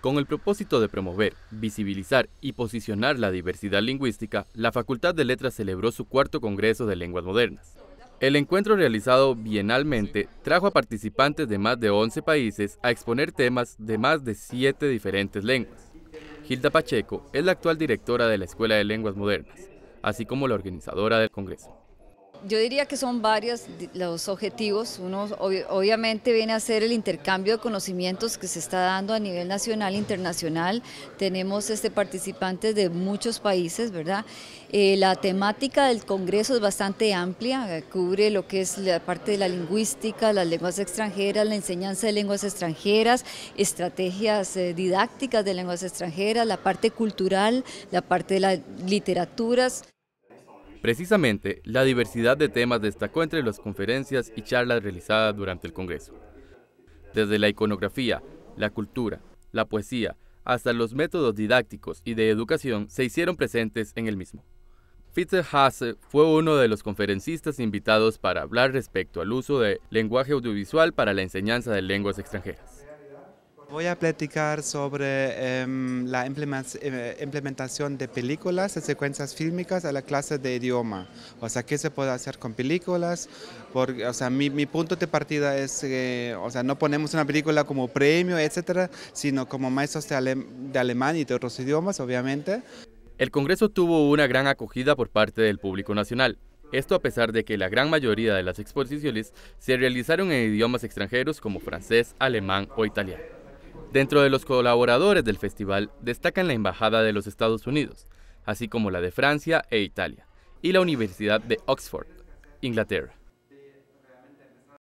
Con el propósito de promover, visibilizar y posicionar la diversidad lingüística, la Facultad de Letras celebró su cuarto Congreso de Lenguas Modernas. El encuentro realizado bienalmente trajo a participantes de más de 11 países a exponer temas de más de 7 diferentes lenguas. Gilda Pacheco es la actual directora de la Escuela de Lenguas Modernas, así como la organizadora del Congreso. Yo diría que son varios los objetivos. Uno obviamente viene a ser el intercambio de conocimientos que se está dando a nivel nacional e internacional. Tenemos este, participantes de muchos países, ¿verdad? Eh, la temática del Congreso es bastante amplia, eh, cubre lo que es la parte de la lingüística, las lenguas extranjeras, la enseñanza de lenguas extranjeras, estrategias eh, didácticas de lenguas extranjeras, la parte cultural, la parte de las literaturas. Precisamente, la diversidad de temas destacó entre las conferencias y charlas realizadas durante el Congreso. Desde la iconografía, la cultura, la poesía, hasta los métodos didácticos y de educación se hicieron presentes en el mismo. Peter fue uno de los conferencistas invitados para hablar respecto al uso de lenguaje audiovisual para la enseñanza de lenguas extranjeras. Voy a platicar sobre em, la eh, implementación de películas, de secuencias fílmicas a la clase de idioma. O sea, qué se puede hacer con películas. Porque, o mi, punto de partida es que, o sea, no ponemos una película como premio, etcétera, sino como maestros de alemán y de otros idiomas, obviamente. El Congreso tuvo una gran acogida por parte del público nacional. Esto a pesar de que la gran mayoría de las exposiciones se realizaron en idiomas extranjeros como francés, alemán o italiano. Dentro de los colaboradores del festival destacan la Embajada de los Estados Unidos, así como la de Francia e Italia, y la Universidad de Oxford, Inglaterra.